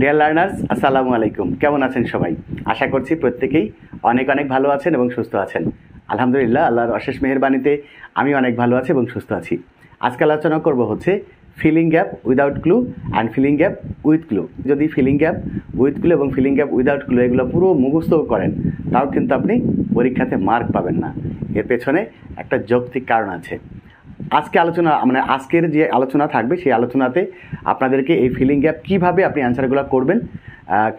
dear learners আসসালামু আলাইকুম কেমন আছেন সবাই আশা করছি প্রত্যেকেই অনেক অনেক ভালো আছেন এবং সুস্থ আছেন আলহামদুলিল্লাহ আল্লাহর অশেষ মেহরবানিতে আমি অনেক ভালো আছি এবং সুস্থ আছি আজকে আলোচনা করব হচ্ছে filling gap without clue and filling gap with clue যদি ফিলিং গ্যাপ উইথ ক্লু এবং ফিলিং গ্যাপ উইদাউট ক্লু এগুলো পুরো মুখস্থ করেন তাও কিন্তু আপনি পরীক্ষাতে মার্ক পাবেন না এর পেছনে একটা যৌক্তিক কারণ আছে আজকে আলোচনা মানে আজকের যে আলোচনা থাকবে সেই আলোচনাতে আপনাদেরকে এই ফিলিং গ্যাপ কীভাবে আপনি অ্যান্সারগুলো করবেন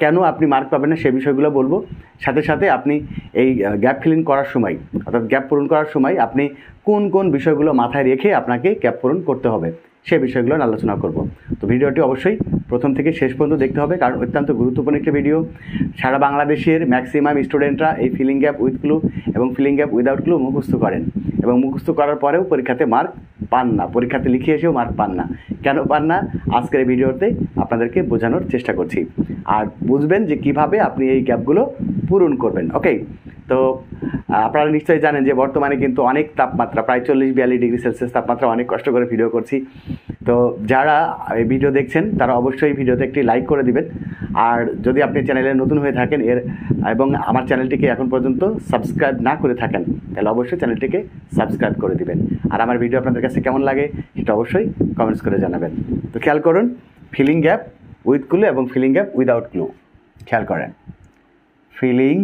কেন আপনি মার্ক পাবেন না সে বিষয়গুলো বলবো সাথে সাথে আপনি এই গ্যাপ ফিলিং করার সময় অর্থাৎ গ্যাপ পূরণ করার সময় আপনি কোন কোন বিষয়গুলো মাথায় রেখে আপনাকে গ্যাপ পূরণ করতে হবে সে বিষয়গুলো আলোচনা করব তো ভিডিওটি অবশ্যই প্রথম থেকে শেষ পর্যন্ত দেখতে হবে কারণ অত্যন্ত গুরুত্বপূর্ণ একটি ভিডিও সারা বাংলাদেশের ম্যাক্সিমাম স্টুডেন্টরা এই ফিলিং গ্যাপ উইথ ক্লু এবং ফিলিং গ্যাপ উইদাউট ক্লু মুখস্থ করেন এবং মুখস্থ করার পরেও পরীক্ষাতে মার্ক পান না পরীক্ষাতে লিখে এসেও মার্ক পান না কেন পান না আজকের এই ভিডিওতে আপনাদেরকে বোঝানোর চেষ্টা করছি আর বুঝবেন যে কিভাবে আপনি এই গ্যাপগুলো পূরণ করবেন ওকে তো আপনারা নিশ্চয়ই জানেন যে বর্তমানে কিন্তু অনেক তাপমাত্রা প্রায় চল্লিশ বিয়াল্লিশ ডিগ্রি সেলসিয়াস তাপমাত্রা অনেক কষ্ট করে ভিডিও করছি তো যারা এই ভিডিও দেখছেন তারা অবশ্যই ভিডিওতে একটি লাইক করে দিবেন আর যদি আপনি চ্যানেলে নতুন হয়ে থাকেন এর এবং আমার চ্যানেলটিকে এখন পর্যন্ত সাবস্ক্রাইব না করে থাকেন তাহলে অবশ্যই চ্যানেলটিকে সাবস্ক্রাইব করে দিবেন আর আমার ভিডিও আপনাদের কাছে কেমন লাগে সেটা অবশ্যই কমেন্টস করে জানাবেন তো খেয়াল করুন ফিলিং গ্যাপ উইথ ক্লু এবং ফিলিং গ্যাপ উইদাউট ক্লু খেয়াল করেন filling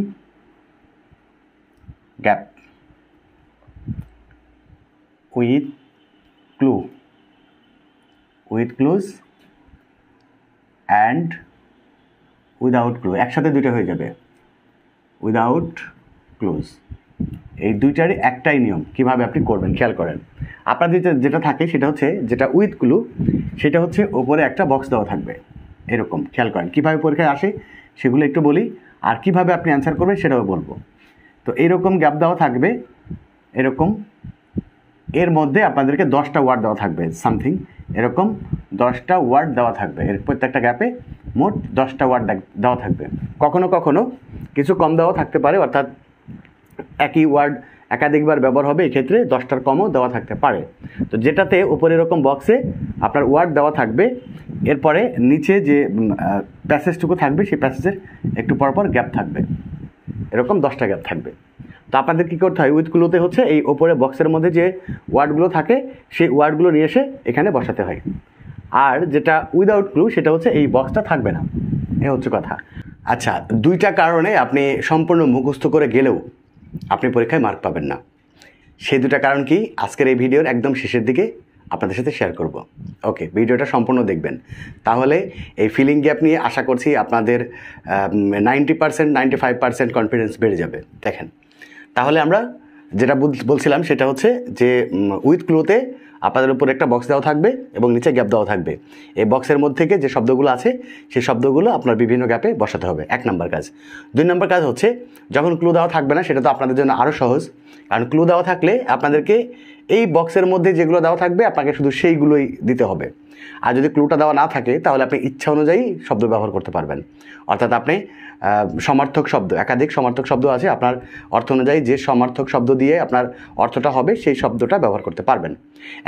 gap with clue with clues and without clue একসাথে দুইটা হয়ে যাবে উইদাউট ক্লুজ এই দুইটারই একটাই নিয়ম কীভাবে আপনি করবেন খেয়াল করেন আপনার যেটা যেটা থাকে সেটা হচ্ছে যেটা উইথ ক্লু সেটা হচ্ছে ওপরে একটা বক্স দেওয়া থাকবে এরকম খেয়াল করেন কীভাবে পরীক্ষায় আসে সেগুলো একটু বলি আর কিভাবে আপনি অ্যান্সার করবেন সেটাও বলবো তো এরকম গ্যাপ দেওয়া থাকবে এরকম এর মধ্যে আপনাদেরকে দশটা ওয়ার্ড দেওয়া থাকবে সামথিং এরকম দশটা ওয়ার্ড দেওয়া থাকবে এর প্রত্যেকটা গ্যাপে মোট দশটা ওয়ার্ড দেওয়া থাকবে কখনো কখনো কিছু কম দেওয়া থাকতে পারে অর্থাৎ একই ওয়ার্ড একাধিকবার ব্যবহার হবে এক্ষেত্রে দশটার কমও দেওয়া থাকতে পারে তো যেটাতে উপরে এরকম বক্সে আপনার ওয়ার্ড দেওয়া থাকবে এরপরে নিচে যে প্যাসেজটুকু থাকবে সেই প্যাসেজের একটু পরপর গ্যাপ থাকবে এরকম দশটা গ্যাপ থাকবে তো আপনাদের কী করতে হয় উইথগুলোতে হচ্ছে এই ওপরে বক্সের মধ্যে যে ওয়ার্ডগুলো থাকে সেই ওয়ার্ডগুলো নিয়ে এসে এখানে বসাতে হয় আর যেটা উইদাউট ক্লু সেটা হচ্ছে এই বক্সটা থাকবে না এ হচ্ছে কথা আচ্ছা দুইটা কারণে আপনি সম্পূর্ণ মুখস্থ করে গেলেও আপনি পরীক্ষায় মার্ক পাবেন না সেই দুটা কারণ কি আজকের এই ভিডিওর একদম শেষের দিকে আপনাদের সাথে শেয়ার করব ওকে ভিডিওটা সম্পূর্ণ দেখবেন তাহলে এই ফিলিং গ্যাপ নিয়ে আশা করছি আপনাদের ninety percent ninety five percent confidence বেড়ে যাবে দেখেন তাহলে আমরা যেটা বলছিলাম সেটা হচ্ছে যে উইথ ক্লোতে আপনাদের উপর একটা বক্স দেওয়া থাকবে এবং নিচে গ্যাপ দেওয়া থাকবে এই বক্সের মধ্যে থেকে যে শব্দগুলো আছে সেই শব্দগুলো আপনার বিভিন্ন গ্যাপে বসাতে হবে এক নম্বর কাজ দুই নম্বর কাজ হচ্ছে যখন ক্লু দেওয়া থাকবে না সেটা তো আপনাদের জন্য আরও সহজ কারণ ক্লু দেওয়া থাকলে আপনাদেরকে এই বক্সের মধ্যে যেগুলো দেওয়া থাকবে আপনাকে শুধু সেইগুলোই দিতে হবে আর যদি ক্লুটা দেওয়া না থাকে তাহলে আপনি ইচ্ছা অনুযায়ী শব্দ ব্যবহার করতে পারবেন অর্থাৎ আপনি সমার্থক শব্দ একাধিক সমার্থক শব্দ আছে আপনার অর্থ অনুযায়ী যে সমার্থক শব্দ দিয়ে আপনার অর্থটা হবে সেই শব্দটা ব্যবহার করতে পারবেন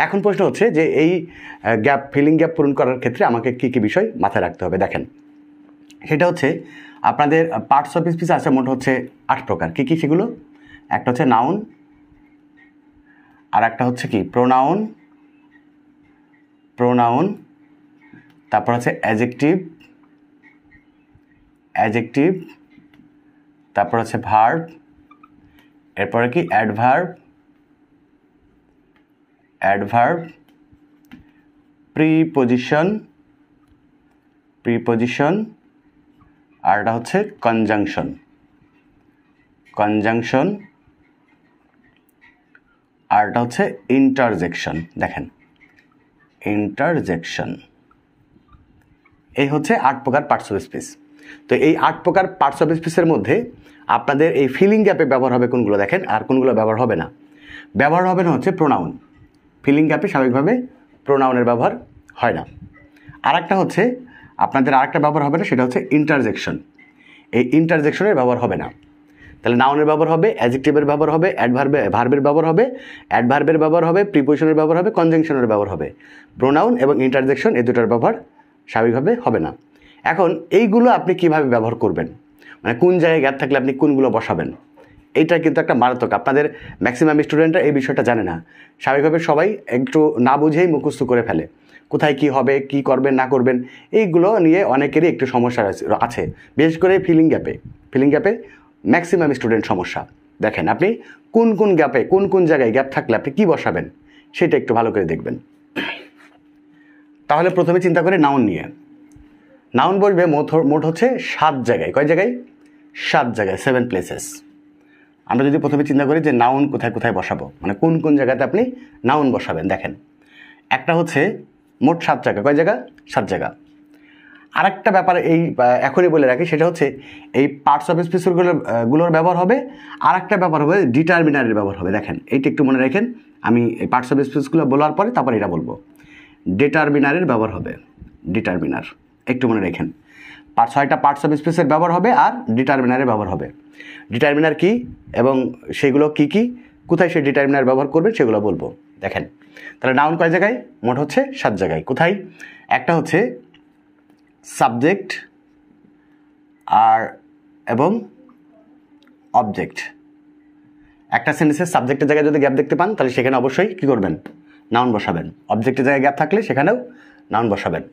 এখন প্রশ্ন হচ্ছে যে এই গ্যাপ ফিলিং গ্যাপ পূরণ করার ক্ষেত্রে আমাকে কী কী বিষয় মাথায় রাখতে হবে দেখেন সেটা হচ্ছে আপনাদের পার্টস অফ স্পিচ আছে মোট হচ্ছে আট প্রকার কী কী সেগুলো একটা হচ্ছে নাউন আর একটা হচ্ছে কি প্রোনাউন প্রোনাউন তারপর হচ্ছে অ্যাজেকটিভ অ্যাজেকটিভ তারপর হচ্ছে ভার্ব এরপরে কি অ্যাডভার্ব অ্যাডভার্ব প্রিপোজিশন প্রিপোজিশন আর এটা হচ্ছে কনজাংশন কনজাংশন আরটা হচ্ছে ইন্টারজেকশন দেখেন ইন্টারজেকশন এই হচ্ছে আট প্রকার পার্টস অফ স্পিচ তো এই আট প্রকার পার্টস অফ স্পিচের মধ্যে আপনাদের এই ফিলিং গ্যাপে ব্যবহার হবে কোনগুলো দেখেন আর কোনগুলো ব্যবহার হবে না ব্যবহার হবে না হচ্ছে প্রোনাউন ফিলিং গ্যাপে স্বাভাবিকভাবে প্রোনাউনের ব্যবহার হয় না আর একটা হচ্ছে আপনাদের আরেকটা ব্যবহার হবে না সেটা হচ্ছে ইন্টারজেকশন এই ইন্টারজেকশনের ব্যবহার হবে না তাহলে নাউনের ব্যবহার হবে অ্যাজেক্টিভের ব্যবহার হবে অ্যাডভার্বে ভার্বের ব্যবহার হবে অ্যাডভার্বের ব্যবহার হবে প্রিপোজিশনের ব্যবহার হবে কনজেংশনের ব্যবহার হবে প্রোনাউন এবং ইন্টারজেকশন এই দুটার ব্যবহার স্বাভাবিকভাবে হবে না এখন এইগুলো আপনি কিভাবে ব্যবহার করবেন মানে কোন জায়গায় গ্যাপ থাকলে আপনি কোনগুলো বসাবেন এইটা কিন্তু একটা মারাত্মক আপনাদের ম্যাক্সিমাম স্টুডেন্টরা এই বিষয়টা জানে না স্বাভাবিকভাবে সবাই একটু না বুঝেই মুখস্থ করে ফেলে কোথায় কি হবে কি করবেন না করবেন এইগুলো নিয়ে অনেকেরই একটু সমস্যা আছে বিশেষ করে ফিলিং গ্যাপে ফিলিং গ্যাপে ম্যাক্সিমাম স্টুডেন্ট সমস্যা দেখেন আপনি কোন কোন গ্যাপে কোন কোন জায়গায় গ্যাপ থাকলে আপনি কি বসাবেন সেটা একটু ভালো করে দেখবেন তাহলে প্রথমে চিন্তা করে নাউন নিয়ে নাউন বসবে মোট মোট হচ্ছে সাত জায়গায় কয় জায়গায় সাত জায়গায় সেভেন প্লেসেস আমরা যদি প্রথমে চিন্তা করি যে নাউন কোথায় কোথায় বসাবো মানে কোন কোন জায়গাতে আপনি নাউন বসাবেন দেখেন একটা হচ্ছে মোট সাত জায়গা কয় জায়গা সাত জায়গা আরেকটা ব্যাপার এই এখনই বলে রাখি সেটা হচ্ছে এই পার্টস অফ স্পেসগুলো গুলোর ব্যবহার হবে আর একটা ব্যাপার হবে ডিটারমিনারের ব্যবহার হবে দেখেন এইটা একটু মনে রাখেন আমি এই পার্টস অফ স্পেসগুলো বলার পরে তারপর এটা বলবো ডিটারমিনারের ব্যবহার হবে ডিটারমিনার একটু মনে রাখেন পার্ট ছয়টা পার্টস অফ স্পেসের ব্যবহার হবে আর ডিটারমিনারের ব্যবহার হবে ডিটারমিনার কি এবং সেগুলো কি কি কোথায় সেই ডিটারমিনার ব্যবহার করবে সেগুলো বলবো দেখেন তাহলে নাউন কয় জায়গায় মোট হচ্ছে সাত জায়গায় কোথায় একটা হচ্ছে সাবজেক্ট আর এবং অবজেক্ট একটা সেন্টেন্সের সাবজেক্টের জায়গায় যদি গ্যাপ দেখতে পান তাহলে সেখানে অবশ্যই কী করবেন নাউন বসাবেন অবজেক্টের জায়গায় গ্যাপ থাকলে সেখানেও নাউন বসাবেন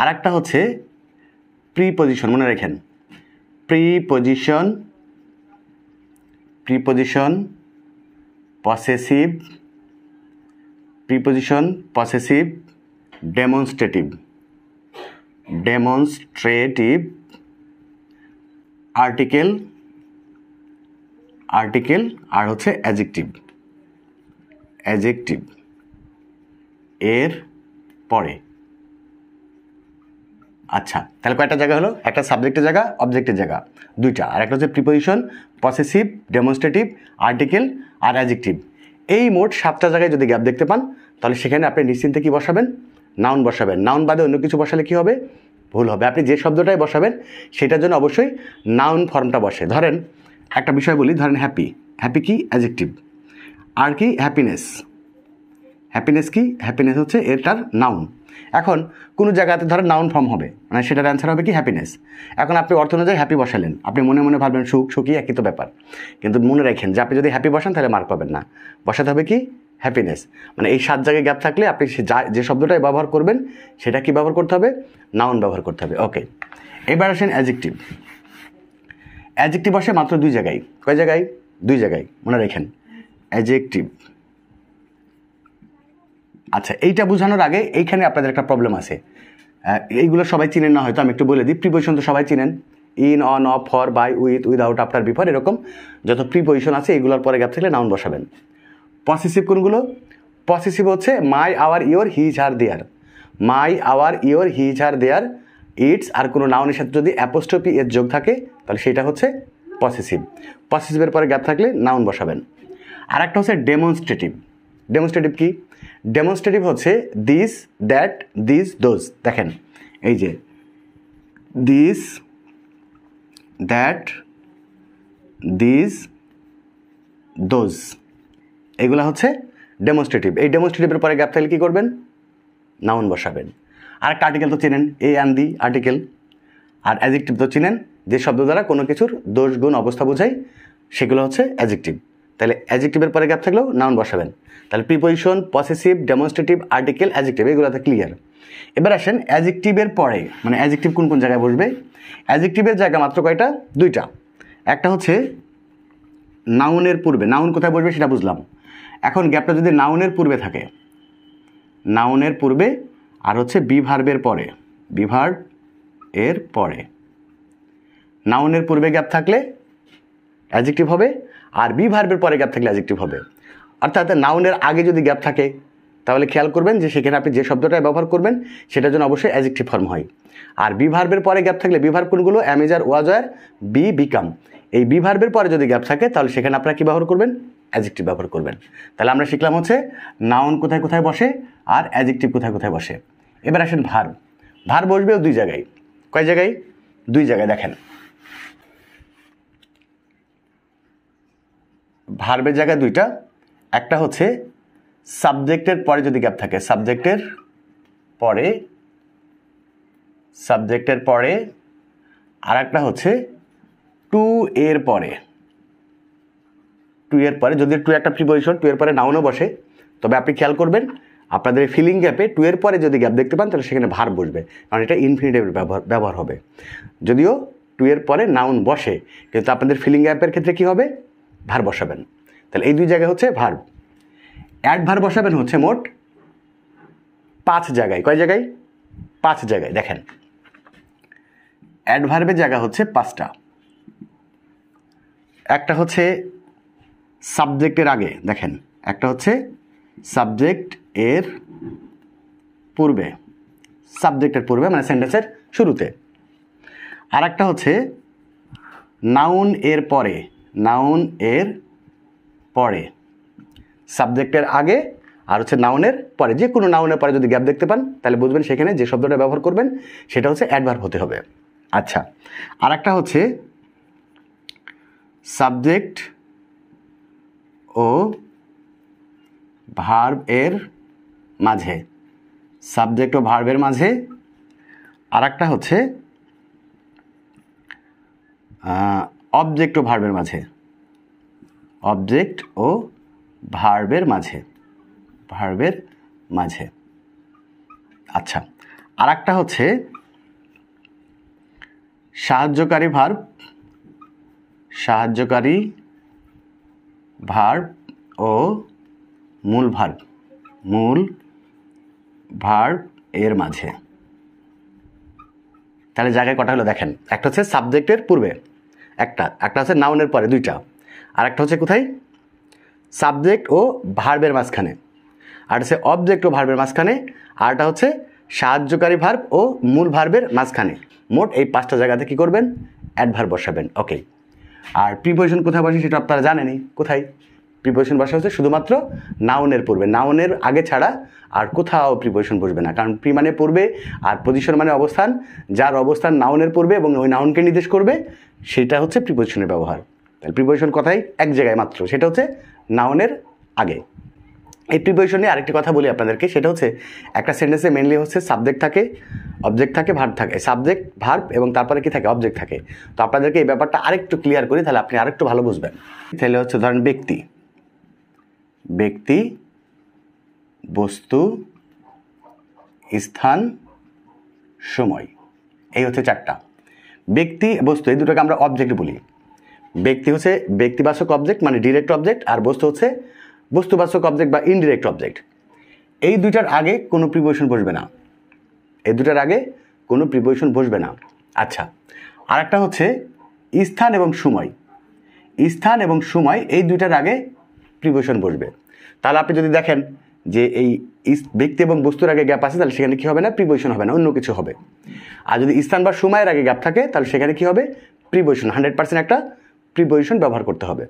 আর একটা হচ্ছে প্রিপোজিশন মনে রেখেন preposition preposition possessive preposition possessive demonstrative demonstrative article article আর হচ্ছে অ্যাজেকটিভ অ্যাজেকটিভ এর পরে আচ্ছা তাহলে কয়টা জায়গা হলো একটা সাবজেক্টের জায়গা অবজেক্টের জায়গা দুইটা আর একটা হচ্ছে প্রিপোজিশন পসেসিভ ডেমনস্ট্রেটিভ আর্টিকেল আর অ্যাজেকটিভ এই মোট সাতটা জায়গায় যদি গ্যাপ দেখতে পান তাহলে সেখানে আপনি নিশ্চিন্তে কি বসাবেন নাউন বসাবেন নাউন বাদে অন্য কিছু বসালে কি হবে ভুল হবে আপনি যে শব্দটাই বসাবেন সেটার জন্য অবশ্যই নাউন ফর্মটা বসে ধরেন একটা বিষয় বলি ধরেন হ্যাপি হ্যাপি কি অ্যাজেকটিভ আর কি হ্যাপিনেস হ্যাপিনেস কি হ্যাপিনেস হচ্ছে এটার নাউন এখন কোনো জায়গাতে ধরেন নাউন ফর্ম হবে মানে সেটার অ্যান্সার হবে কি হ্যাপিনেস এখন আপনি অর্থ অনুযায়ী হ্যাপি বসালেন আপনি মনে মনে ভাববেন সুখ সুখী একই তো ব্যাপার কিন্তু মনে রাখেন যে আপনি যদি হ্যাপি বসান তাহলে মার্ক পাবেন না বসাতে হবে কি হ্যাপিনেস মানে এই সাত জায়গায় গ্যাপ থাকলে আপনি যা যে শব্দটাই ব্যবহার করবেন সেটা কি ব্যবহার করতে হবে নাউন ব্যবহার করতে হবে ওকে এবার আসেন অ্যাজেক্টিভ অ্যাজেক্টিভ আসে মাত্র দুই জায়গায় কয় জায়গায় দুই জায়গায় মনে রেখেন অ্যাজেক্টিভ আচ্ছা এইটা বোঝানোর আগে এইখানে আপনাদের একটা প্রবলেম আছে এইগুলো সবাই চিনেন না হয়তো আমি একটু বলে দিই প্রিপোজিশন তো সবাই চিনেন in on of for by with without after before এরকম যত প্রিপোজিশন আছে এগুলোর পরে গ্যাপ থাকলে নাউন বসাবেন পসেসিভ কোনগুলো পসেসিভ হচ্ছে মাই আওয়ার ইয়োর হি ঝাড় দেয়ার মাই আওয়ার ইয়োর হি ঝাড় দেয়ার ইটস আর কোনো নাউনের সাথে যদি অ্যাপোস্টপি এর যোগ থাকে তাহলে সেটা হচ্ছে পসেসিভ পসেসিভের পরে গ্যাপ থাকলে নাউন বসাবেন আর একটা হচ্ছে ডেমনস্ট্রেটিভ ডেমনস্ট্রেটিভ কি ডেমনস্ট্রেটিভ হচ্ছে দিস দ্যাট দিস দোজ দেখেন এই যে দিস দ্যাট দিস দোজ এগুলো হচ্ছে ডেমোস্ট্রেটিভ এই ডেমোস্ট্রেটিভের পরে গ্যাপ থাকলে কী করবেন নাউন বসাবেন আর একটা আর্টিকেল তো চেনেন এ অ্যান দি আর্টিকেল আর অ্যাজেক্টিভ তো চিনেন যে শব্দ দ্বারা কোনো কিছুর দোষ গুণ অবস্থা বোঝায় সেগুলো হচ্ছে অ্যাজেক্টিভ তাহলে অ্যাজেক্টিভের পরে গ্যাপ থাকলেও নাউন বসাবেন তাহলে preposition possessive demonstrative article adjective এগুলোতে ক্লিয়ার এবার আসেন অ্যাজেক্টিভের পরে মানে অ্যাজেক্টিভ কোন কোন জায়গায় বসবে অ্যাজেক্টিভের জায়গা মাত্র কয়টা দুইটা একটা হচ্ছে নাউনের পূর্বে নাউন কোথায় বসবে সেটা বুঝলাম এখন গ্যাপটা যদি নাউনের পূর্বে থাকে নাউনের পূর্বে আর হচ্ছে বি পরে বি এর পরে নাউনের পূর্বে গ্যাপ থাকলে অ্যাজেক্টিভ হবে আর বি পরে গ্যাপ থাকলে অ্যাজেক্টিভ হবে অর্থাৎ নাউনের আগে যদি গ্যাপ থাকে তাহলে খেয়াল করবেন যে সেখানে আপনি যে শব্দটা ব্যবহার করবেন সেটা জন্য অবশ্যই অ্যাজেক্টিভ ফর্ম হয় আর বি পরে গ্যাপ থাকলে বি কোনগুলো অ্যামেজার ওয়াজয়ার বি বিকাম এই বি ভার্বের পরে যদি গ্যাপ থাকে তাহলে সেখানে আপনারা কী ব্যবহার করবেন অ্যাজেক্টিভ ব্যবহার করবেন তাহলে আমরা শিখলাম হচ্ছে নাউন কোথায় কোথায় বসে আর অ্যাজেক্টিভ কোথায় কোথায় বসে এবার আসেন ভার ভার বসবেও দুই জায়গায় কয় জায়গায় দুই জায়গায় দেখেন ভার্বের জায়গায় দুইটা একটা হচ্ছে সাবজেক্টের পরে যদি গ্যাপ থাকে সাবজেক্টের পরে সাবজেক্টের পরে আর একটা হচ্ছে টু এর পরে টু ইয়ার পরে যদি টু একটা প্রিপোজিশন টু এর পরে নাউনও বসে তবে আপনি খেয়াল করবেন আপনাদের ফিলিং গ্যাপে টু এর পরে যদি গ্যাপ দেখতে পান তাহলে সেখানে ভার বসবে কারণ এটা ইনফিনিটিভ ব্যবহার ব্যবহার হবে যদিও টু এর পরে নাউন বসে কিন্তু আপনাদের ফিলিং গ্যাপের ক্ষেত্রে কি হবে ভার বসাবেন তাহলে এই দুই জায়গায় হচ্ছে ভার অ্যাড ভার বসাবেন হচ্ছে মোট পাঁচ জায়গায় কয় জায়গায় পাঁচ জায়গায় দেখেন অ্যাডভার্বের জায়গা হচ্ছে পাঁচটা একটা হচ্ছে সাবজেক্টের আগে দেখেন একটা হচ্ছে সাবজেক্ট এর পূর্বে সাবজেক্টের পূর্বে মানে সেন্টেন্সের শুরুতে আর একটা হচ্ছে নাউন এর পরে নাউন এর পরে সাবজেক্টের আগে আর হচ্ছে নাউনের পরে যে কোনো নাউনের পরে যদি গ্যাপ দেখতে পান তাহলে বুঝবেন সেখানে যে শব্দটা ব্যবহার করবেন সেটা হচ্ছে অ্যাডভার্ব হতে হবে আচ্ছা আর একটা হচ্ছে সাবজেক্ট ও ভার্ব এর মাঝে সাবজেক্ট ও ভার্বের মাঝে আর একটা হচ্ছে অবজেক্ট ও ভার্বের মাঝে অবজেক্ট ও ভার্বের মাঝে ভার্বের মাঝে আচ্ছা আর একটা হচ্ছে সাহায্যকারী ভার্ব সাহায্যকারী ভার্ব ও মূল ভার্ব মূল ভার্ব এর মাঝে তাহলে জায়গায় কটা হলো দেখেন একটা হচ্ছে সাবজেক্টের পূর্বে একটা একটা হচ্ছে নাউনের পরে দুইটা আর একটা হচ্ছে কোথায় সাবজেক্ট ও ভার্বের মাঝখানে আর হচ্ছে অবজেক্ট ও ভার্বের মাঝখানে আরটা হচ্ছে সাহায্যকারী ভার্ব ও মূল ভার্বের মাঝখানে মোট এই পাঁচটা জায়গাতে কী করবেন অ্যাডভার্ব বসাবেন ওকে আর প্রিপোজিশন কোথায় বসে সেটা আপনারা জানেনই কোথায় প্রিপোজিশন বসা হচ্ছে শুধুমাত্র নাউনের পূর্বে নাউনের আগে ছাড়া আর কোথাও প্রিপোজিশন বসবে না কারণ প্রি মানে পূর্বে আর পজিশন মানে অবস্থান যার অবস্থান নাউনের পূর্বে এবং ওই নাউনকে নির্দেশ করবে সেটা হচ্ছে প্রিপোজিশনের ব্যবহার তাহলে প্রিপোজিশন কথাই এক জায়গায় মাত্র সেটা হচ্ছে নাউনের আগে এই প্রিপারেশন নিয়ে আরেকটি কথা বলি আপনাদেরকে সেটা হচ্ছে একটা সেন্টেন্সে মেনলি হচ্ছে সাবজেক্ট থাকে অবজেক্ট থাকে ভার্ব থাকে সাবজেক্ট ভার্ব এবং তারপরে কি থাকে অবজেক্ট থাকে তো আপনাদেরকে এই ব্যাপারটা আরেকটু ক্লিয়ার করি তাহলে আপনি আরেকটু ভালো বুঝবেন তাহলে হচ্ছে ধরেন ব্যক্তি ব্যক্তি বস্তু স্থান সময় এই হচ্ছে চারটা ব্যক্তি বস্তু এই দুটোকে আমরা অবজেক্ট বলি ব্যক্তি হচ্ছে ব্যক্তিবাচক অবজেক্ট মানে ডিরেক্ট অবজেক্ট আর বস্তু হচ্ছে বস্তুবাচক অবজেক্ট বা ইনডিরেক্ট অবজেক্ট এই দুইটার আগে কোনো প্রিপোজিশন বসবে না এই দুটার আগে কোনো প্রিপোজিশন বসবে না আচ্ছা আর একটা হচ্ছে স্থান এবং সময় স্থান এবং সময় এই দুইটার আগে প্রিপোজিশন বসবে তাহলে আপনি যদি দেখেন যে এই ব্যক্তি এবং বস্তুর আগে গ্যাপ আছে তাহলে সেখানে কী হবে না প্রিপোজিশন হবে না অন্য কিছু হবে আর যদি স্থান বা সময়ের আগে গ্যাপ থাকে তাহলে সেখানে কী হবে প্রিপোজিশন হান্ড্রেড পার্সেন্ট একটা প্রিপোজিশন ব্যবহার করতে হবে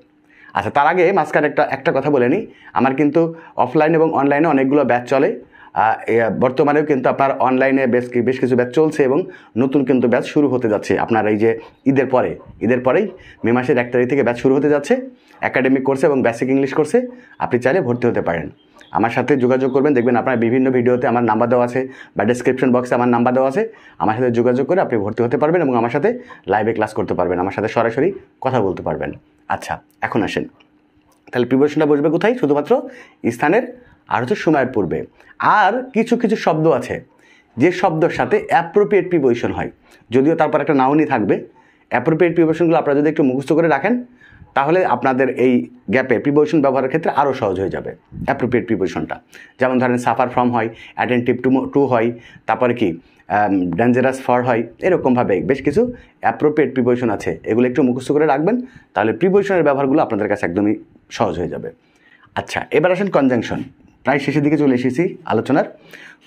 আচ্ছা তার আগে মাঝখানে একটা একটা কথা বলে নিই আমার কিন্তু অফলাইন এবং অনলাইনে অনেকগুলো ব্যাচ চলে বর্তমানেও কিন্তু আপনার অনলাইনে বেশ বেশ কিছু ব্যাচ চলছে এবং নতুন কিন্তু ব্যাচ শুরু হতে যাচ্ছে আপনার এই যে ঈদের পরে ঈদের পরেই মে মাসের এক তারিখ থেকে ব্যাচ শুরু হতে যাচ্ছে একাডেমিক কোর্সে এবং বেসিক ইংলিশ কোর্সে আপনি চাইলে ভর্তি হতে পারেন আমার সাথে যোগাযোগ করবেন দেখবেন আপনার বিভিন্ন ভিডিওতে আমার নাম্বার দেওয়া আছে বা ডিসক্রিপশন বক্সে আমার নাম্বার দেওয়া আছে আমার সাথে যোগাযোগ করে আপনি ভর্তি হতে পারবেন এবং আমার সাথে লাইভে ক্লাস করতে পারবেন আমার সাথে সরাসরি কথা বলতে পারবেন আচ্ছা এখন আসেন তাহলে প্রিপারেশনটা বসবে কোথায় শুধুমাত্র স্থানের আর হচ্ছে সময়ের পূর্বে আর কিছু কিছু শব্দ আছে যে শব্দর সাথে অ্যাপ্রোপ্রিয়েট প্রিপোজিশন হয় যদিও তারপর একটা নাউনই থাকবে অ্যাপ্রোপ্রিয়েট প্রিপোজিশনগুলো আপনারা যদি একটু মুখস্থ করে রাখেন তাহলে আপনাদের এই গ্যাপে প্রিপোজিশন ব্যবহারের ক্ষেত্রে আরও সহজ হয়ে যাবে অ্যাপ্রোপ্রিয়েট প্রিপোজিশনটা যেমন ধরেন সাফার ফ্রম হয় অ্যাটেন্টিভ টু টু হয় তারপরে কি ডেঞ্জারাস ফর হয় এরকমভাবে বেশ কিছু অ্যাপ্রোপ্রিয়েট প্রিপোজিশন আছে এগুলো একটু মুখস্থ করে রাখবেন তাহলে প্রিপোজিশনের ব্যবহারগুলো আপনাদের কাছে একদমই সহজ হয়ে যাবে আচ্ছা এবার আসেন কনজাংশন প্রায় শেষের দিকে চলে এসেছি আলোচনার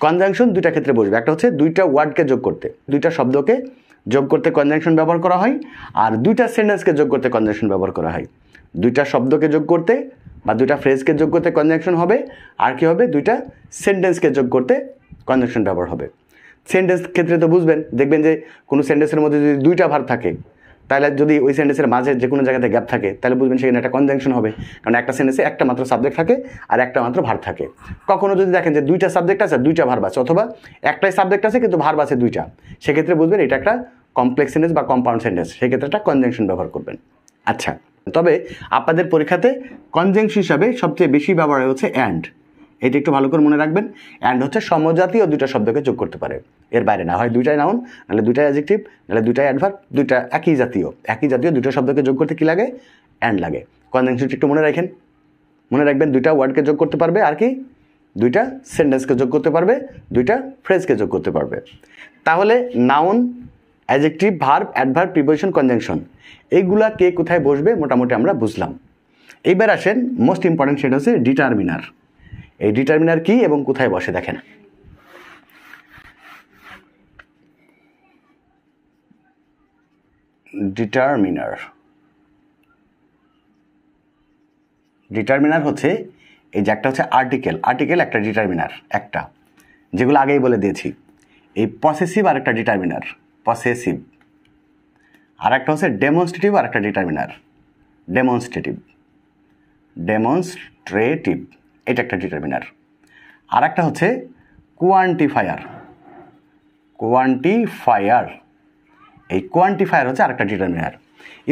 কনজাংশন দুইটা ক্ষেত্রে বসবে একটা হচ্ছে দুইটা ওয়ার্ডকে যোগ করতে দুইটা শব্দকে যোগ করতে কনজাংশন ব্যবহার করা হয় আর দুইটা সেন্টেন্সকে যোগ করতে কনজাংশন ব্যবহার করা হয় দুইটা শব্দকে যোগ করতে বা দুইটা ফ্রেজকে যোগ করতে কনজাংশন হবে আর কি হবে দুইটা সেন্টেন্সকে যোগ করতে কনজাংশন ব্যবহার হবে সেন্টেন্স ক্ষেত্রে তো বুঝবেন দেখবেন যে কোনো সেন্টেন্সের মধ্যে যদি দুইটা ভার থাকে তাহলে যদি ওই সেন্টেন্সের মাঝে যে কোনো জায়গাতে গ্যাপ থাকে তাহলে বুঝবেন সেখানে একটা কনজাংশন হবে কারণ একটা সেন্টেন্সে একটা মাত্র সাবজেক্ট থাকে আর একটা মাত্র ভার থাকে কখনো যদি দেখেন যে দুইটা সাবজেক্ট আছে দুইটা ভার আছে অথবা একটাই সাবজেক্ট আছে কিন্তু ভার আছে দুইটা সেক্ষেত্রে বুঝবেন এটা একটা কমপ্লেক্স সেন্টেন্স বা কম্পাউন্ড সেন্টেন্স সেক্ষেত্রে একটা কনজাংশন ব্যবহার করবেন আচ্ছা তবে আপনাদের পরীক্ষাতে কনজাংশন হিসাবে সবচেয়ে বেশি ব্যবহার হচ্ছে অ্যান্ড এটা একটু ভালো করে মনে রাখবেন অ্যান্ড হচ্ছে সমজাতীয় দুটা শব্দকে যোগ করতে পারে এর বাইরে না হয় দুইটাই নাউন নাহলে দুইটাই অ্যাজেক্টিভ নাহলে দুইটাই অ্যাডভার্ব দুইটা একই জাতীয় একই জাতীয় দুটো শব্দকে যোগ করতে কী লাগে অ্যান্ড লাগে কনজাংশনটি একটু মনে রাখেন মনে রাখবেন দুইটা ওয়ার্ডকে যোগ করতে পারবে আর কি দুইটা সেন্টেন্সকে যোগ করতে পারবে দুইটা ফ্রেজকে যোগ করতে পারবে তাহলে noun adjective verb adverb preposition conjunction এইগুলা কে কোথায় বসবে মোটামুটি আমরা বুঝলাম এইবার আসেন মোস্ট ইম্পর্ট্যান্ট সেটা হচ্ছে ডিটারমিনার এই ডিটারমিনার কি এবং কোথায় বসে দেখেন ডিটারমিনার ডিটারমিনার হচ্ছে এই যে একটা হচ্ছে আর্টিকেল আর্টিকেল একটা ডিটারমিনার একটা যেগুলো আগেই বলে দিয়েছি এই পসেসিভ আর একটা ডিটারমিনার পসেসিভ আর একটা হচ্ছে ডেমনস্ট্রেটিভ আর একটা ডিটারমিনার ডেমনস্ট্রেটিভ ডেমনস্ট্রেটিভ এটা একটা ডিটারমিনার আর একটা হচ্ছে কোয়ান্টিফায়ার কোয়ান্টিফায়ার এই কোয়ান্টিফায়ার হচ্ছে আরেকটা ডিটারমিনার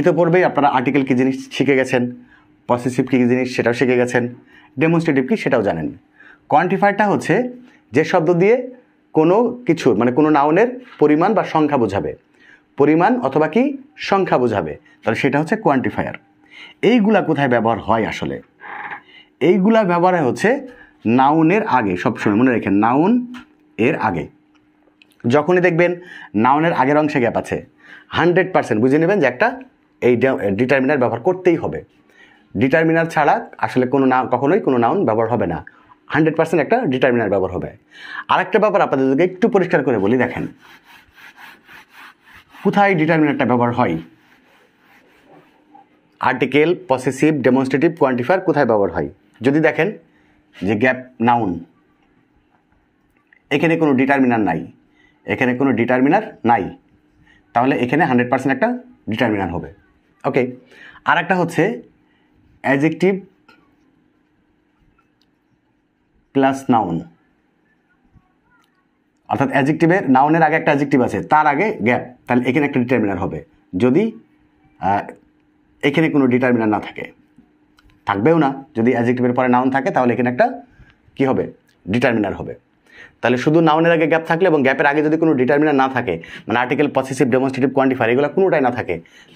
ইতোপূর্বেই আপনারা আর্টিকেল কী জিনিস শিখে গেছেন পসেসিভ কী জিনিস সেটাও শিখে গেছেন ডেমনস্ট্রেটিভ কী সেটাও জানেন কোয়ান্টিফায়ারটা হচ্ছে যে শব্দ দিয়ে কোনো কিছু মানে কোনো নাউনের পরিমাণ বা সংখ্যা বোঝাবে পরিমাণ অথবা কি সংখ্যা বোঝাবে তাহলে সেটা হচ্ছে কোয়ান্টিফায়ার এইগুলা কোথায় ব্যবহার হয় আসলে এইগুলা ব্যবহার হচ্ছে নাউনের আগে সবসময় মনে রেখেন নাউন এর আগে যখনই দেখবেন নাউনের আগের অংশে গ্যাপ আছে হান্ড্রেড পার্সেন্ট বুঝে নেবেন যে একটা এই ডিটারমিনার ব্যবহার করতেই হবে ডিটারমিনার ছাড়া আসলে কোনো না কখনোই কোনো নাউন ব্যবহার হবে না হান্ড্রেড পার্সেন্ট একটা ডিটারমিনার ব্যবহার হবে আর একটা ব্যাপার আপনাদেরকে একটু পরিষ্কার করে বলি দেখেন কোথায় ডিটারমিনারটা ব্যবহার হয় আর্টিকেল পসেসিভ ডেমনস্ট্রেটিভ কোয়ান্টিফায়ার কোথায় ব্যবহার হয় যদি দেখেন যে গ্যাপ নাউন এখানে কোনো ডিটারমিনার নাই এখানে কোনো ডিটারমিনার নাই তাহলে এখানে হান্ড্রেড পার্সেন্ট একটা ডিটারমিনার হবে ওকে আর একটা হচ্ছে অ্যাজেকটিভ প্লাস নাউন অর্থাৎ অ্যাজেকটিভের নাউনের আগে একটা অ্যাজেকটিভ আছে তার আগে গ্যাপ তাহলে এখানে একটা ডিটারমিনার হবে যদি এখানে কোনো ডিটারমিনার না থাকে থাকবেও না যদি অ্যাজেক্টিভের পরে নাউন থাকে তাহলে এখানে একটা কী হবে ডিটারমিনার হবে তাহলে শুধু নাউনের আগে গ্যাপ থাকলে এবং গ্যাপের আগে যদি কোনো ডিটারমিনার না থাকে মানে আর্টিকেল পসেসিভ ডেমনস্ট্রেটিভ কোয়ান্টিফায় এগুলো কোনোটাই না থাকে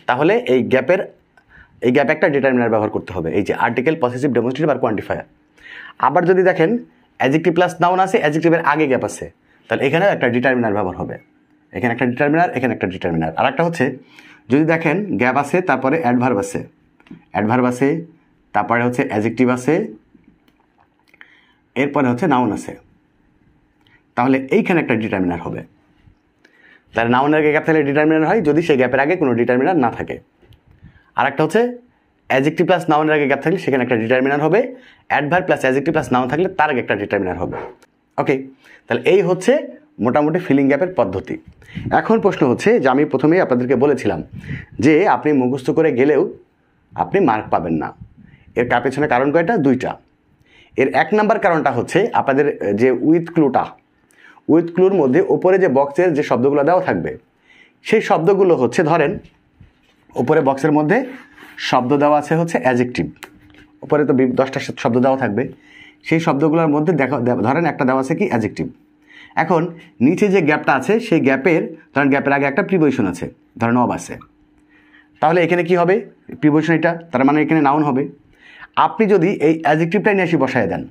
তাহলে এই গ্যাপের এই গ্যাপ একটা ডিটারমিনার ব্যবহার করতে হবে এই যে আর্টিকেল পসেসিভ ডেমনস্ট্রেটিভ আর কোয়ান্টিফায়ার আবার যদি দেখেন অ্যাজেক্টিভ প্লাস নাউন আছে অ্যাজেক্টিভের আগে গ্যাপ আছে তাহলে এখানেও একটা ডিটারমিনার ব্যবহার হবে এখানে একটা ডিটারমিনার এখানে একটা ডিটারমিনার আর একটা হচ্ছে যদি দেখেন গ্যাপ আছে তারপরে অ্যাডভার্ব আছে অ্যাডভার্ব আছে তারপরে হচ্ছে অ্যাজেক্টিভ আছে এরপরে হচ্ছে নাউন আছে তাহলে এইখানে একটা ডিটারমিনার হবে তাহলে নাউনের আগে গ্যাপ থাকলে ডিটারমিনার হয় যদি সেই গ্যাপের আগে কোনো ডিটারমিনার না থাকে আর একটা হচ্ছে অ্যাজেকটিভ প্লাস নাউনের আগে গ্যাপ থাকলে সেখানে একটা ডিটারমিনার হবে adverb plus adjective plus noun থাকলে তার আগে একটা ডিটারমিনার হবে ওকে তাহলে এই হচ্ছে মোটামুটি ফিলিং গ্যাপের পদ্ধতি এখন প্রশ্ন হচ্ছে যে আমি প্রথমেই আপনাদেরকে বলেছিলাম যে আপনি মুখস্থ করে গেলেও আপনি মার্ক পাবেন না এর কার পেছনে কারণ কয়টা দুইটা এর এক নাম্বার কারণটা হচ্ছে আপনাদের যে উইথ ক্লুটা উইথ ক্লুর মধ্যে ওপরে যে বক্সের যে শব্দগুলো দেওয়া থাকবে সেই শব্দগুলো হচ্ছে ধরেন ওপরে বক্সের মধ্যে শব্দ দেওয়া আছে হচ্ছে অ্যাজেকটিভ ওপরে তো দশটা শব্দ দেওয়া থাকবে সেই শব্দগুলোর মধ্যে দেখা ধরেন একটা দেওয়া আছে কি অ্যাজেকটিভ এখন নিচে যে গ্যাপটা আছে সেই গ্যাপের ধরেন গ্যাপের আগে একটা প্রিপোজিশন আছে ধরেন অব আছে তাহলে এখানে কি হবে প্রিপোজিশন এটা তার মানে এখানে নাউন হবে আপনি যদি এই অ্যাজেক্টিভটাই নিয়ে এসে বসাই দেন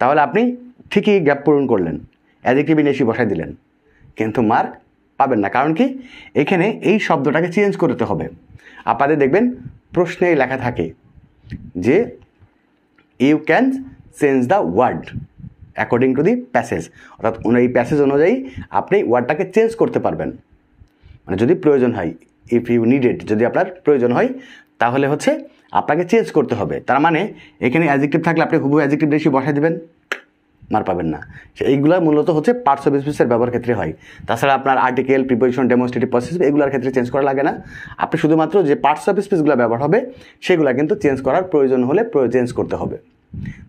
তাহলে আপনি ঠিকই গ্যাপ পূরণ করলেন অ্যাজেক্টিভ নিয়ে এসে বসাই দিলেন কিন্তু মার্ক পাবেন না কারণ কি এখানে এই শব্দটাকে চেঞ্জ করতে হবে আপনাদের দেখবেন প্রশ্নে লেখা থাকে যে you can change the word according to the passage অর্থাৎ এই প্যাসেজ অনুযায়ী আপনি ওয়ার্ডটাকে চেঞ্জ করতে পারবেন মানে যদি প্রয়োজন হয় ইফ ইউ নিডেড যদি আপনার প্রয়োজন হয় তাহলে হচ্ছে আপনাকে চেঞ্জ করতে হবে তার মানে এখানে অ্যাজেক্টিভ থাকলে আপনি হুবহু অ্যাজেক্টিভ বেশি বসাই দেবেন মার পাবেন না এইগুলো মূলত হচ্ছে পার্টস অফ স্পিসের ব্যবহার ক্ষেত্রে হয় তাছাড়া আপনার আর্টিকেল প্রিপোজিশন ডেমোস্ট্রেটিভ প্রসেস এগুলোর ক্ষেত্রে চেঞ্জ করা লাগে না আপনি শুধুমাত্র যে পার্টস অফ স্পিসগুলো ব্যবহার হবে সেগুলো কিন্তু চেঞ্জ করার প্রয়োজন হলে চেঞ্জ করতে হবে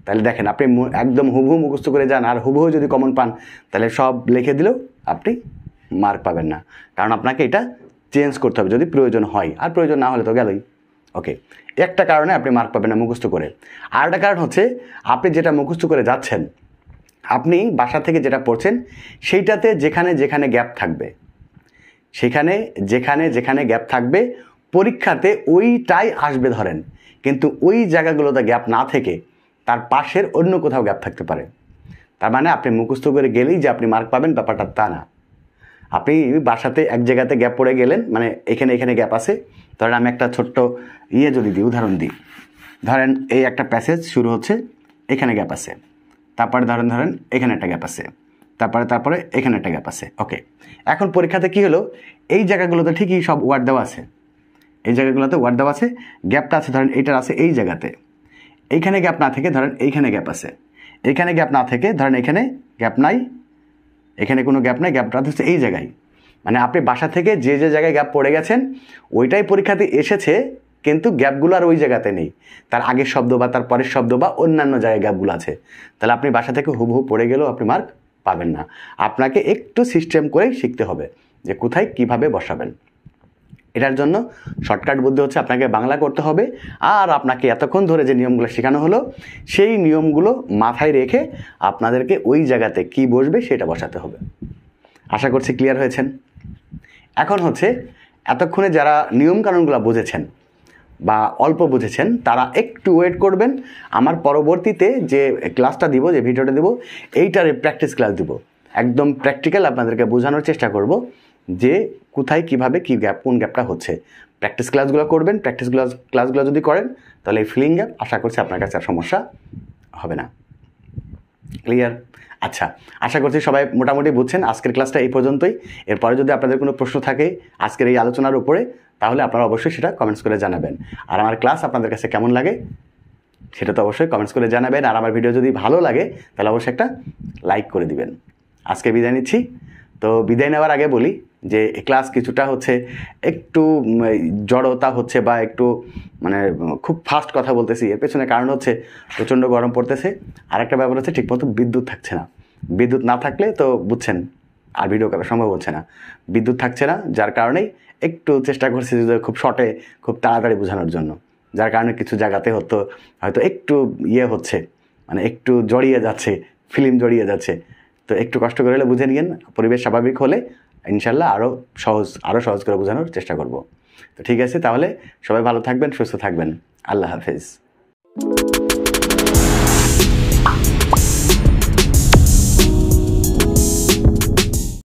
তাহলে দেখেন আপনি একদম হুবহু মুখস্থ করে যান আর হুবহু যদি কমন পান তাহলে সব লিখে দিলেও আপনি মার্ক পাবেন না কারণ আপনাকে এটা চেঞ্জ করতে হবে যদি প্রয়োজন হয় আর প্রয়োজন না হলে তো গেলই ওকে একটা কারণে আপনি মার্ক পাবেন না মুখস্থ করে আর একটা কারণ হচ্ছে আপনি যেটা মুখস্থ করে যাচ্ছেন আপনি বাসা থেকে যেটা পড়ছেন সেইটাতে যেখানে যেখানে গ্যাপ থাকবে সেখানে যেখানে যেখানে গ্যাপ থাকবে পরীক্ষাতে ওইটাই আসবে ধরেন কিন্তু ওই জায়গাগুলোতে গ্যাপ না থেকে তার পাশের অন্য কোথাও গ্যাপ থাকতে পারে তার মানে আপনি মুখস্থ করে গেলেই যে আপনি মার্ক পাবেন ব্যাপারটা তা না আপনি বাসাতে এক জায়গাতে গ্যাপ পড়ে গেলেন মানে এখানে এখানে গ্যাপ আছে ধরেন আমি একটা ছোট্ট ইয়ে যদি দিই উদাহরণ দিই ধরেন এই একটা প্যাসেজ শুরু হচ্ছে এখানে গ্যাপ আছে তারপরে ধরেন ধরেন এখানে একটা গ্যাপ আছে তারপরে তারপরে এখানে একটা গ্যাপ আছে ওকে এখন পরীক্ষাতে কী হলো এই জায়গাগুলোতে ঠিকই সব ওয়ার্ড দেওয়া আছে এই জায়গাগুলোতে ওয়ার্ড দেওয়া আছে গ্যাপটা আছে ধরেন এইটার আছে এই জায়গাতে এইখানে গ্যাপ না থেকে ধরেন এইখানে গ্যাপ আছে এখানে গ্যাপ না থেকে ধরেন এখানে গ্যাপ নাই এখানে কোনো গ্যাপ নাই গ্যাপটা হচ্ছে এই জায়গায় মানে আপনি বাসা থেকে যে যে জায়গায় গ্যাপ পড়ে গেছেন ওইটাই পরীক্ষাতে এসেছে কিন্তু গ্যাপগুলো আর ওই জায়গাতে নেই তার আগের শব্দ বা তার পরের শব্দ বা অন্যান্য জায়গায় গ্যাপগুলো আছে তাহলে আপনি বাসা থেকে হুবহু পড়ে গেলেও আপনি মার্ক পাবেন না আপনাকে একটু সিস্টেম করেই শিখতে হবে যে কোথায় কিভাবে বসাবেন এটার জন্য শর্টকাট বুদ্ধি হচ্ছে আপনাকে বাংলা করতে হবে আর আপনাকে এতক্ষণ ধরে যে নিয়মগুলো শেখানো হলো সেই নিয়মগুলো মাথায় রেখে আপনাদেরকে ওই জায়গাতে কি বসবে সেটা বসাতে হবে আশা করছি ক্লিয়ার হয়েছেন এখন হচ্ছে এতক্ষণে যারা নিয়মকানুনগুলো বুঝেছেন বা অল্প বুঝেছেন তারা একটু ওয়েট করবেন আমার পরবর্তীতে যে ক্লাসটা দিব যে ভিডিওটা দিব এইটার প্র্যাকটিস ক্লাস দিব একদম প্র্যাকটিক্যাল আপনাদেরকে বোঝানোর চেষ্টা করব যে কোথায় কিভাবে কি গ্যাপ কোন গ্যাপটা হচ্ছে প্র্যাকটিস ক্লাসগুলো করবেন প্র্যাকটিস ক্লাস ক্লাসগুলো যদি করেন তাহলে এই ফিলিং গ্যাপ আশা করছি আপনার কাছে আর সমস্যা হবে না ক্লিয়ার আচ্ছা আশা করছি সবাই মোটামুটি বুঝছেন আজকের ক্লাসটা এই পর্যন্তই এরপরে যদি আপনাদের কোনো প্রশ্ন থাকে আজকের এই আলোচনার উপরে তাহলে আপনারা অবশ্যই সেটা কমেন্টস করে জানাবেন আর আমার ক্লাস আপনাদের কাছে কেমন লাগে সেটা তো অবশ্যই কমেন্টস করে জানাবেন আর আমার ভিডিও যদি ভালো লাগে তাহলে অবশ্যই একটা লাইক করে দিবেন আজকে বিদায় নিচ্ছি তো বিদায় নেওয়ার আগে বলি যে ক্লাস কিছুটা হচ্ছে একটু জড়তা হচ্ছে বা একটু মানে খুব ফাস্ট কথা বলতেছি এর পেছনে কারণ হচ্ছে প্রচণ্ড গরম পড়তেছে আর একটা ব্যাপার হচ্ছে ঠিকমতো বিদ্যুৎ থাকছে না বিদ্যুৎ না থাকলে তো বুঝছেন আর ভিডিও করা সম্ভব হচ্ছে না বিদ্যুৎ থাকছে না যার কারণেই একটু চেষ্টা করছি খুব শর্টে খুব তাড়াতাড়ি বোঝানোর জন্য যার কারণে কিছু জায়গাতে হতো হয়তো একটু ইয়ে হচ্ছে মানে একটু জড়িয়ে যাচ্ছে ফিল্ম জড়িয়ে যাচ্ছে তো একটু কষ্ট করে হলে বুঝে নিন পরিবেশ স্বাভাবিক হলে ইনশাল্লাহ আরও সহজ আরও সহজ করে বোঝানোর চেষ্টা করব তো ঠিক আছে তাহলে সবাই ভালো থাকবেন সুস্থ থাকবেন আল্লাহ হাফেজ